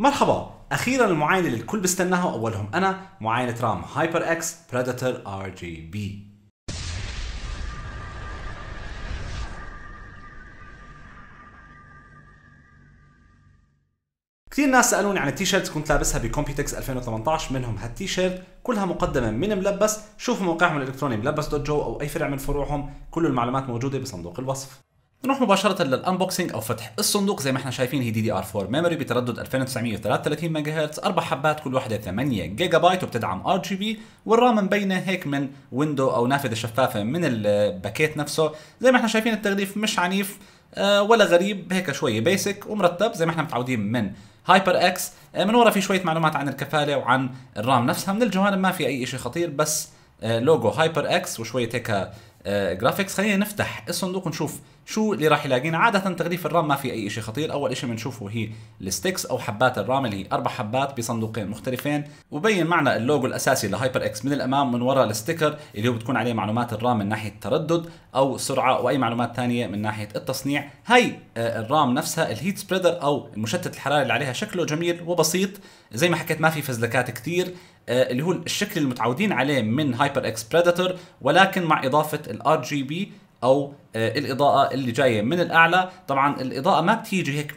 مرحبا اخيرا المعاينه اللي الكل بيستناها اولهم انا معاينه رام هايبر اكس بريدتر ار جي بي كثير ناس سالوني عن التيشيرتس كنت لابسها بكومبيوتكس 2018 منهم هالتيشيرت كلها مقدمه من ملبس شوفوا موقعهم الالكتروني ملبس دوت جو او اي فرع من فروعهم كل المعلومات موجوده بصندوق الوصف نروح مباشرة للانبوكسنج او فتح الصندوق زي ما احنا شايفين هي دي دي ار 4 ميموري بتردد 2933 ميجا هرتز اربع حبات كل واحدة 8 جيجا بايت وبتدعم ار جي بي والرام مبينة هيك من ويندو او نافذة شفافة من الباكيت نفسه زي ما احنا شايفين التغليف مش عنيف آه، ولا غريب هيك شوية بيسك ومرتب زي ما احنا متعودين من هايبر اكس آه، من ورا في شوية معلومات عن الكفالة وعن الرام نفسها من الجوانب ما في اي شيء خطير بس لوجو هايبر اكس وشوية هيك جرافيكس آه، خلينا نفتح الصندوق ونشوف شو اللي راح يلاقينا عاده تغليف الرام ما في اي شيء خطير اول شيء بنشوفه هي الستيكس او حبات الرام اللي هي اربع حبات بصندوقين مختلفين وبين معنا اللوجو الاساسي لهايبر اكس من الامام من وراء الستيكر اللي هو بتكون عليه معلومات الرام من ناحيه تردد او سرعه او اي معلومات ثانيه من ناحيه التصنيع هاي آه، الرام نفسها الهيت سبريدر او المشتت الحراري اللي عليها شكله جميل وبسيط زي ما حكيت ما في فزلكات كثير آه، اللي هو الشكل المتعودين عليه من هايبر اكس بريداتور ولكن مع اضافه الار جي بي او آه، الاضاءه اللي جايه من الاعلى طبعا الاضاءه ما بتيجي هيك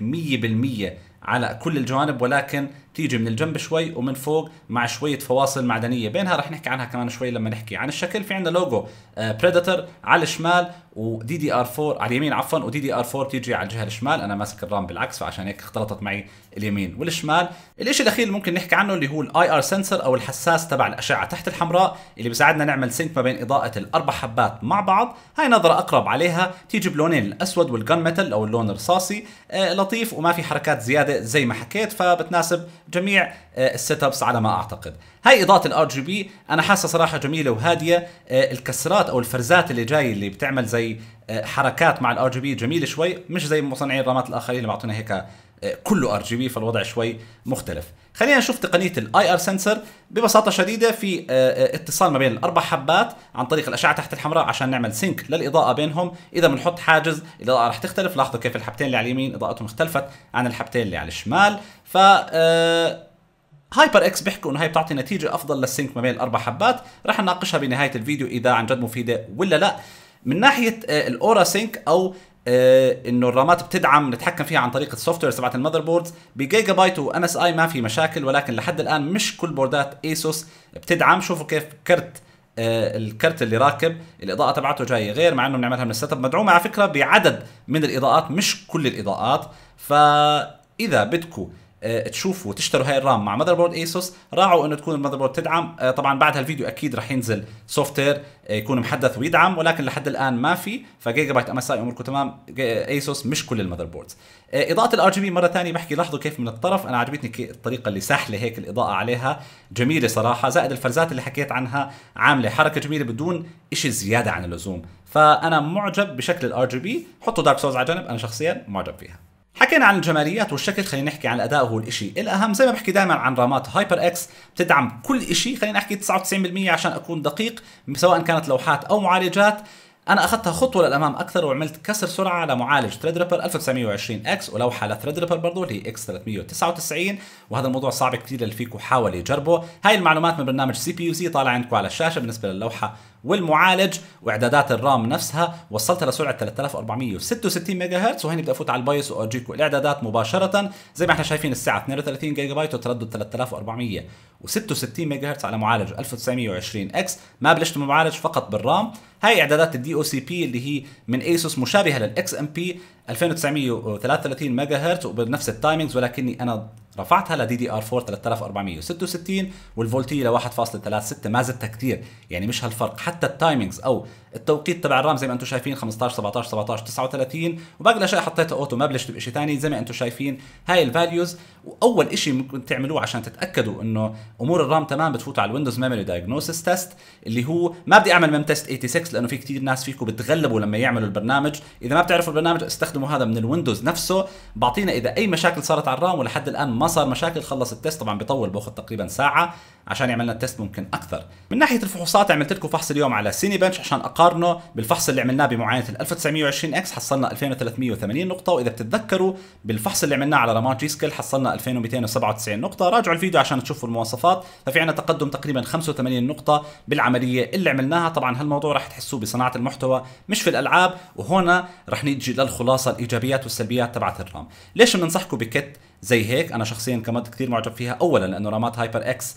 100% على كل الجوانب ولكن تيجي من الجنب شوي ومن فوق مع شويه فواصل معدنيه بينها رح نحكي عنها كمان شوي لما نحكي عن الشكل في عندنا لوجو بريدتر آه، على الشمال ودي دي ار 4 على اليمين عفوا ودي دي ار 4 تيجي على الجهه الشمال انا ماسك الرام بالعكس فعشان هيك اختلطت معي اليمين والشمال الشيء الاخير اللي ممكن نحكي عنه اللي هو الاي ار سنسر او الحساس تبع الاشعه تحت الحمراء اللي بيساعدنا نعمل سينك ما بين اضاءه الاربع حبات مع بعض هاي نظره اقرب عليها تيجي بلونين الاسود والجن ميتال او اللون الرصاصي آه، لطيف وما في حركات زياده زي ما حكيت فبتناسب جميع السيت آه، ابس على ما اعتقد هاي اضاءه الار جي بي انا حاسه صراحه جميله وهاديه آه، الكسرات او الفرزات اللي جاي اللي بتعمل زي آه، حركات مع الار جي بي جميله شوي مش زي مصنعي الرامات الاخرين اللي بيعطونا هيك كله ار جي بي فالوضع شوي مختلف خلينا نشوف تقنيه الاي ار سنسر ببساطه شديده في آه، آه، اتصال ما بين الاربع حبات عن طريق الاشعه تحت الحمراء عشان نعمل سينك للاضاءه بينهم اذا بنحط حاجز الاضاءه رح تختلف لاحظوا كيف الحبتين اللي على اليمين اضاءتهم اختلفت عن الحبتين اللي على الشمال ف هايبر آه، اكس بيحكوا انه هي بتعطي نتيجه افضل للسينك ما بين الاربع حبات رح نناقشها بنهايه الفيديو اذا عن جد مفيده ولا لا من ناحيه الاورا سينك او آه، انه الرامات بتدعم نتحكم فيها عن طريق السوفت وير تبعت المذر بوردز بجيجا بايت وام اس اي ما في مشاكل ولكن لحد الان مش كل بوردات ايسوس بتدعم شوفوا كيف كرت آه، الكرت اللي راكب الاضاءه تبعته جايه غير مع انه بنعملها من السيت اب مدعومه على فكره بعدد من الاضاءات مش كل الاضاءات فاذا بدكم آه، تشوفوا تشتروا هاي الرام مع مذر بورد ايسوس راعوا انه تكون المذر بورد تدعم آه، طبعا بعد هالفيديو اكيد رح ينزل سوفت وير آه، يكون محدث ويدعم ولكن لحد الان ما في فجيجا بايت ام اس اي اموركم تمام ايسوس مش كل المذر بوردز اضاءه الار جي بي مره ثانيه بحكي لاحظوا كيف من الطرف انا عجبتني الطريقه اللي سحله هيك الاضاءه عليها جميله صراحه زائد الفرزات اللي حكيت عنها عامله حركه جميله بدون شيء زياده عن اللزوم فانا معجب بشكل الار جي بي حطوا دارك سولز على جنب انا شخصيا معجب فيها حكينا عن الجماليات والشكل خلينا نحكي عن الاداء هو الشيء الاهم زي ما بحكي دائما عن رامات هايبر اكس بتدعم كل شيء خلينا احكي 99% عشان اكون دقيق سواء كانت لوحات او معالجات انا اخذتها خطوه للامام اكثر وعملت كسر سرعه لمعالج ثريد ريبر 1920 اكس ولوحه لثريد ريبر برضه اللي هي اكس 399 وهذا الموضوع صعب كثير للي فيكم حاول يجربه هاي المعلومات من برنامج سي بي يو سي طالع عندكم على الشاشه بالنسبه للوحه والمعالج واعدادات الرام نفسها وصلتها لسرعه 3466 ميجا هرتز وهنا بدي افوت على البايوس وارجيكم الاعدادات مباشره زي ما احنا شايفين الساعه 32 جيجا بايت وتردد 3466 ميجا هرتز على معالج 1920 اكس ما بلشت بالمعالج فقط بالرام هاي اعدادات الدي او سي بي اللي هي من ايسوس مشابهه للاكس ام بي 2933 ميجا هرتز وبنفس التايمينجز ولكني انا رفعتها لدي دي ار 4 3466 والفولتيه ل 1.36 ما زدتها كثير يعني مش هالفرق حتى التايمينجز او التوقيت تبع الرام زي ما انتم شايفين 15 17 17 39 وباقي الاشياء حطيتها اوتو ما بلشت بشيء ثاني زي ما انتم شايفين هاي الفاليوز واول شيء ممكن تعملوه عشان تتاكدوا انه امور الرام تمام بتفوتوا على الويندوز ميموري دايجنوسيس تيست اللي هو ما بدي اعمل ميم تيست 86 لانه في كثير ناس فيكم بتغلبوا لما يعملوا البرنامج اذا ما بتعرفوا البرنامج استخدموا هذا من الويندوز نفسه بعطينا اذا اي مشاكل صارت على الرام ولحد الان ما صار مشاكل خلص التست طبعا بيطول باخذ تقريبا ساعه عشان يعملنا التست ممكن اكثر من ناحيه الفحوصات عملت لكم فحص اليوم على سيني بنش عشان اقارنه بالفحص اللي عملناه بمعاينه ال 1920 اكس حصلنا 2380 نقطه واذا بتتذكروا بالفحص اللي عملناه على رامات جي سكيل حصلنا 2297 نقطه راجعوا الفيديو عشان تشوفوا المواصفات ففي عندنا تقدم تقريبا 85 نقطه بالعمليه اللي عملناها طبعا هالموضوع راح تحسوه بصناعه المحتوى مش في الالعاب وهنا راح نيجي للخلاصه الايجابيات والسلبيات تبعت الرام ليش بننصحكم بكت زي هيك انا شخصيا كمد كثير معجب فيها اولا لانه رامات هايبر اكس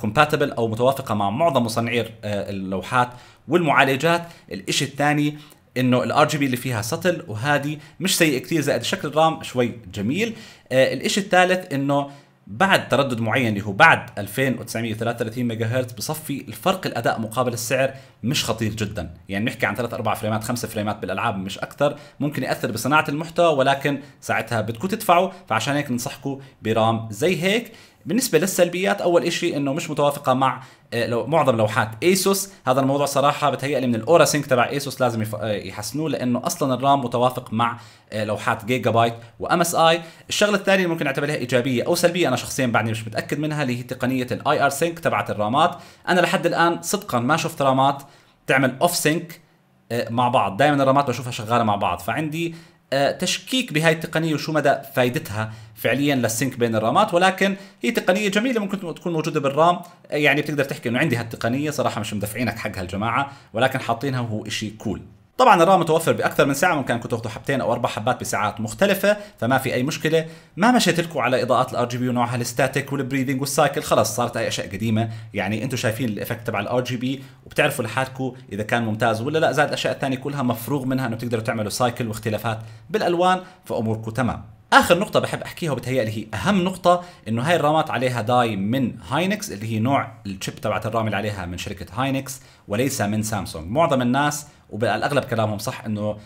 كومباتبل آه، او متوافقه مع معظم مصنعي آه، اللوحات والمعالجات الشيء الثاني انه الار جي بي اللي فيها سطل وهادي مش سيء كثير زائد شكل الرام شوي جميل آه، الشيء الثالث انه بعد تردد معين اللي هو بعد 2933 ميجا هرتز بصفي الفرق الاداء مقابل السعر مش خطير جدا يعني نحكي عن 3 4 فريمات 5 فريمات بالالعاب مش اكثر ممكن ياثر بصناعه المحتوى ولكن ساعتها بدكم تدفعوا فعشان هيك بنصحكم برام زي هيك بالنسبه للسلبيات اول إشي انه مش متوافقه مع آه، لو معظم لوحات ايسوس هذا الموضوع صراحه بتهيألي من الاورا سينك تبع ايسوس لازم آه، يحسنوه لانه اصلا الرام متوافق مع آه، لوحات جيجا بايت وام اس اي الشغله الثانيه اللي ممكن نعتبرها ايجابيه او سلبيه انا شخصيا بعدني مش متاكد منها اللي هي تقنيه الاي ار سينك تبعت الرامات انا لحد الان صدقا ما شفت رامات تعمل اوف سينك مع بعض دائما الرامات بشوفها شغاله مع بعض فعندي آه، تشكيك بهاي التقنيه وشو مدى فائدتها فعليا للسينك بين الرامات ولكن هي تقنيه جميله ممكن تكون موجوده بالرام آه، يعني بتقدر تحكي انه عندي هالتقنيه صراحه مش مدفعينك حقها الجماعه ولكن حاطينها وهو شيء كول cool. طبعا الرام متوفر باكثر من ساعه ممكن كنتوا تاخذوا حبتين او اربع حبات بساعات مختلفه فما في اي مشكله ما مشيت لكم على اضاءات الار جي بي ونوعها الستاتيك والبريدنج والسايكل خلص صارت اي اشياء قديمه يعني انتم شايفين الايفكت تبع الار جي بي وبتعرفوا لحالكم اذا كان ممتاز ولا لا زائد الاشياء الثانيه كلها مفروغ منها انه بتقدروا تعملوا سايكل واختلافات بالالوان فاموركم تمام اخر نقطه بحب احكيها لي هي اهم نقطه انه هاي الرامات عليها داي من هاينكس اللي هي نوع الشيب تبعت الرام اللي عليها من شركه هاينكس وليس من سامسونج معظم الناس وعلى الاغلب كلامهم صح انه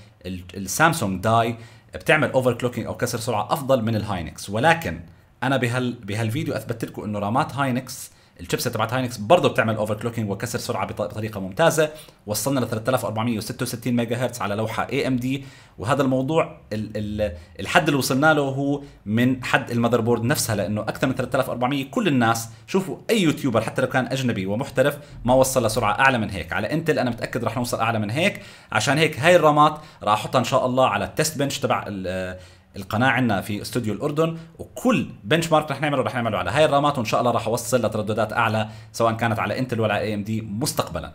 السامسونج داي بتعمل اوفر كلوكينج او كسر سرعه افضل من الهاينكس ولكن انا بهال بهالفيديو اثبت لكم انه رامات هاينكس الشيبسيت تبعت هاينكس برضه بتعمل اوفر كلوكينج وكسر سرعه بطريقه ممتازه وصلنا ل 3466 ميجا هرتز على لوحه اي ام دي وهذا الموضوع ال ال الحد اللي وصلنا له هو من حد المذر بورد نفسها لانه اكثر من 3400 كل الناس شوفوا اي يوتيوبر حتى لو كان اجنبي ومحترف ما وصل لسرعه اعلى من هيك على انتل انا متاكد رح نوصل اعلى من هيك عشان هيك هاي الرامات راح احطها ان شاء الله على التست بنش تبع القناه عندنا في استوديو الاردن وكل بنش مارك رح نعمله رح نعمله على هاي الرامات وان شاء الله رح اوصل لترددات اعلى سواء كانت على انتل ولا اي ام دي مستقبلا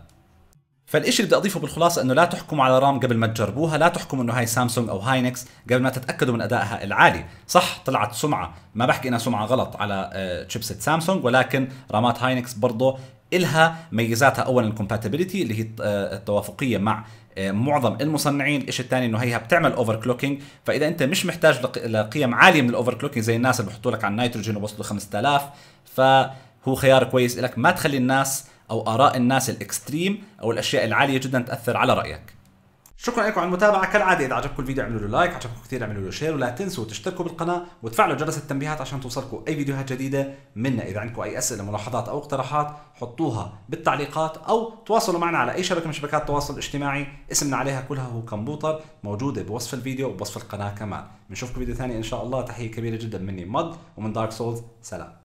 فالشيء اللي بدي اضيفه بالخلاصه انه لا تحكموا على رام قبل ما تجربوها، لا تحكموا انه هاي سامسونج او هاينكس قبل ما تتاكدوا من ادائها العالي، صح طلعت سمعه، ما بحكي انها سمعه غلط على تشيبسيت آه، سامسونج ولكن رامات هاينكس برضه إلها ميزاتها اولا الكومباتيبلتي اللي هي آه، التوافقيه مع آه، معظم المصنعين الشيء الثاني انه هيها بتعمل اوفر كلوكينج فاذا انت مش محتاج لقيم عاليه من الاوفر كلوكينج زي الناس اللي بحطوا لك على النيتروجين وبوصلوا 5000 فهو خيار كويس لك ما تخلي الناس او اراء الناس الاكستريم او الاشياء العاليه جدا تاثر على رايك شكرا لكم على المتابعه كالعاده اذا عجبكم الفيديو اعملوا له لايك عجبكم كثير اعملوا له شير ولا تنسوا تشتركوا بالقناه وتفعلوا جرس التنبيهات عشان توصلكم اي فيديوهات جديده منا اذا عندكم اي اسئله ملاحظات او اقتراحات حطوها بالتعليقات او تواصلوا معنا على اي شبكه من شبكات التواصل الاجتماعي اسمنا عليها كلها هو كمبوتر موجوده بوصف الفيديو وبوصف القناه كمان بنشوفكم فيديو ثاني ان شاء الله تحيه كبيره جدا مني مد ومن دارك سولز سلام